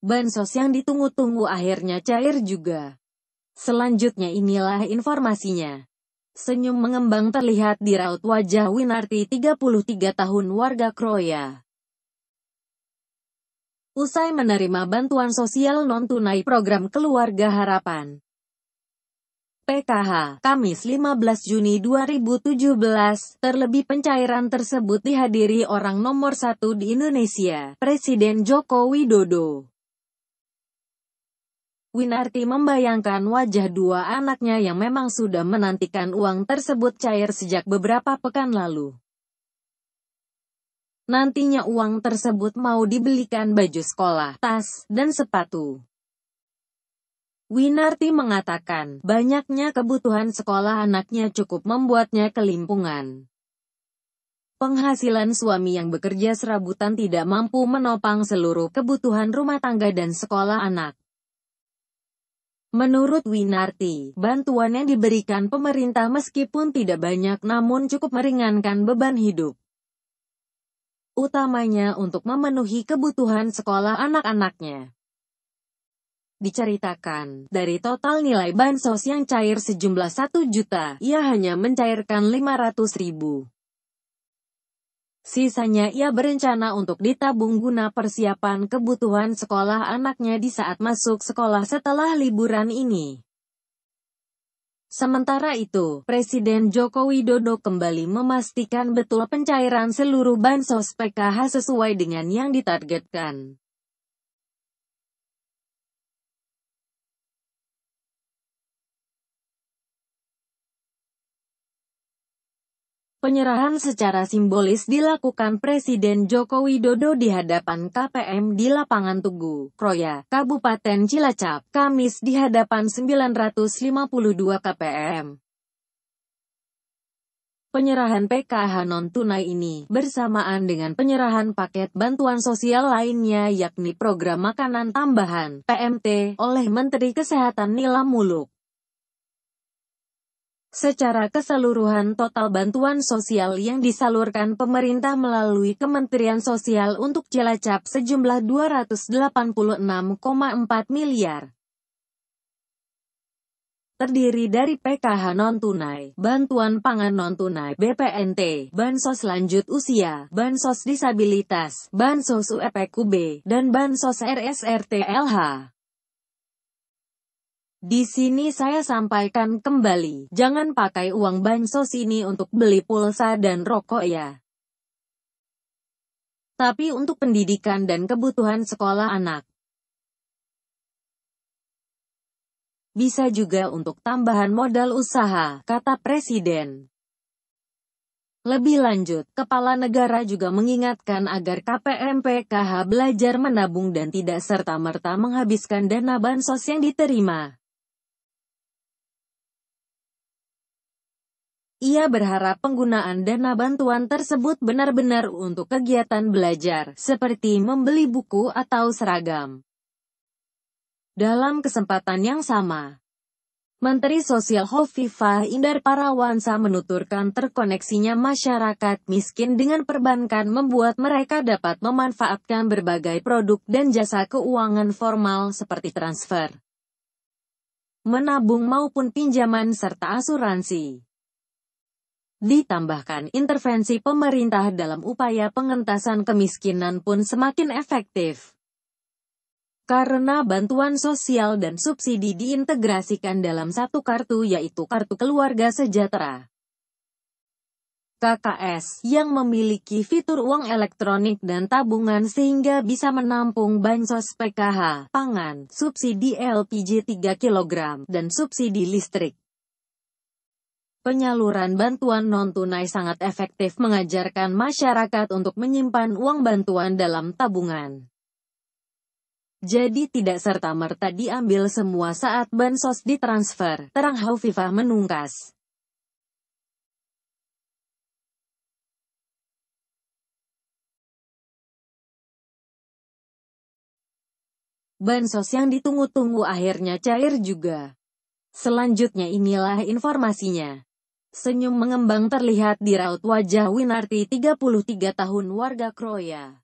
Bansos yang ditunggu-tunggu akhirnya cair juga. Selanjutnya inilah informasinya. Senyum mengembang terlihat di raut wajah Winarti 33 tahun warga Kroya. Usai menerima bantuan sosial non-tunai program Keluarga Harapan. PKH, Kamis 15 Juni 2017, terlebih pencairan tersebut dihadiri orang nomor satu di Indonesia, Presiden Joko Widodo. Winarti membayangkan wajah dua anaknya yang memang sudah menantikan uang tersebut cair sejak beberapa pekan lalu. Nantinya uang tersebut mau dibelikan baju sekolah, tas, dan sepatu. Winarti mengatakan, banyaknya kebutuhan sekolah anaknya cukup membuatnya kelimpungan. Penghasilan suami yang bekerja serabutan tidak mampu menopang seluruh kebutuhan rumah tangga dan sekolah anak. Menurut Winarti, bantuan yang diberikan pemerintah meskipun tidak banyak namun cukup meringankan beban hidup. Utamanya untuk memenuhi kebutuhan sekolah anak-anaknya. Diceritakan, dari total nilai bansos yang cair sejumlah 1 juta, ia hanya mencairkan 500 ribu. Sisanya ia berencana untuk ditabung guna persiapan kebutuhan sekolah anaknya di saat masuk sekolah setelah liburan ini. Sementara itu, Presiden Joko Widodo kembali memastikan betul pencairan seluruh bansos PKH sesuai dengan yang ditargetkan. Penyerahan secara simbolis dilakukan Presiden Joko Widodo di hadapan KPM di lapangan Tugu, Kroya, Kabupaten Cilacap, Kamis di hadapan 952 KPM. Penyerahan PKH non-tunai ini bersamaan dengan penyerahan paket bantuan sosial lainnya yakni program makanan tambahan PMT oleh Menteri Kesehatan Nila Muluk. Secara keseluruhan total bantuan sosial yang disalurkan pemerintah melalui Kementerian Sosial untuk Cilacap sejumlah 286,4 miliar. Terdiri dari PKH non-tunai, bantuan pangan non-tunai, BPNT, Bansos lanjut usia, Bansos disabilitas, Bansos UEPQB, dan Bansos RSRTLH. Di sini saya sampaikan kembali, jangan pakai uang bansos ini untuk beli pulsa dan rokok ya. Tapi untuk pendidikan dan kebutuhan sekolah anak. Bisa juga untuk tambahan modal usaha, kata Presiden. Lebih lanjut, Kepala Negara juga mengingatkan agar KPMPKH belajar menabung dan tidak serta-merta menghabiskan dana bansos yang diterima. Ia berharap penggunaan dana bantuan tersebut benar-benar untuk kegiatan belajar, seperti membeli buku atau seragam. Dalam kesempatan yang sama, Menteri Sosial Hovifah Indar Parawansa menuturkan terkoneksinya masyarakat miskin dengan perbankan membuat mereka dapat memanfaatkan berbagai produk dan jasa keuangan formal seperti transfer, menabung maupun pinjaman serta asuransi. Ditambahkan intervensi pemerintah dalam upaya pengentasan kemiskinan pun semakin efektif. Karena bantuan sosial dan subsidi diintegrasikan dalam satu kartu yaitu Kartu Keluarga Sejahtera. KKS yang memiliki fitur uang elektronik dan tabungan sehingga bisa menampung bansos PKH, pangan, subsidi LPG 3 kg, dan subsidi listrik. Penyaluran bantuan non-tunai sangat efektif mengajarkan masyarakat untuk menyimpan uang bantuan dalam tabungan. Jadi tidak serta-merta diambil semua saat bansos ditransfer, terang Hovifah menungkas. bansos yang ditunggu-tunggu akhirnya cair juga. Selanjutnya inilah informasinya. Senyum mengembang terlihat di raut wajah Winarti 33 tahun warga Kroya.